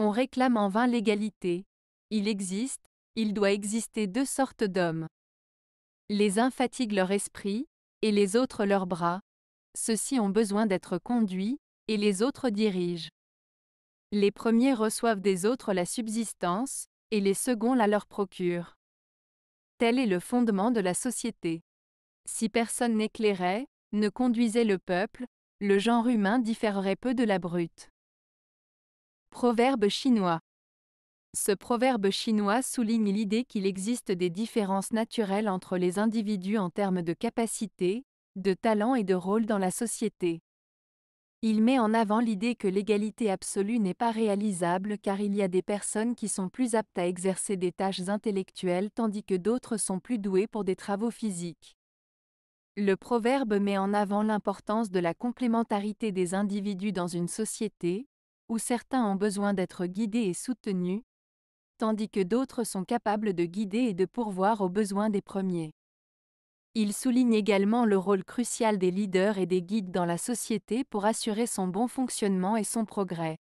On réclame en vain l'égalité. Il existe, il doit exister deux sortes d'hommes. Les uns fatiguent leur esprit, et les autres leurs bras. Ceux-ci ont besoin d'être conduits, et les autres dirigent. Les premiers reçoivent des autres la subsistance, et les seconds la leur procurent. Tel est le fondement de la société. Si personne n'éclairait, ne conduisait le peuple, le genre humain différerait peu de la brute. Proverbe chinois. Ce proverbe chinois souligne l'idée qu'il existe des différences naturelles entre les individus en termes de capacité, de talent et de rôle dans la société. Il met en avant l'idée que l'égalité absolue n'est pas réalisable car il y a des personnes qui sont plus aptes à exercer des tâches intellectuelles tandis que d'autres sont plus douées pour des travaux physiques. Le proverbe met en avant l'importance de la complémentarité des individus dans une société, où certains ont besoin d'être guidés et soutenus, tandis que d'autres sont capables de guider et de pourvoir aux besoins des premiers. Il souligne également le rôle crucial des leaders et des guides dans la société pour assurer son bon fonctionnement et son progrès.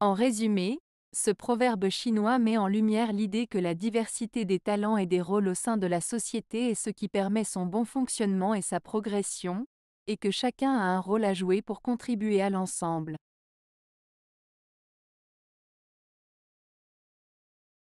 En résumé, ce proverbe chinois met en lumière l'idée que la diversité des talents et des rôles au sein de la société est ce qui permet son bon fonctionnement et sa progression, et que chacun a un rôle à jouer pour contribuer à l'ensemble.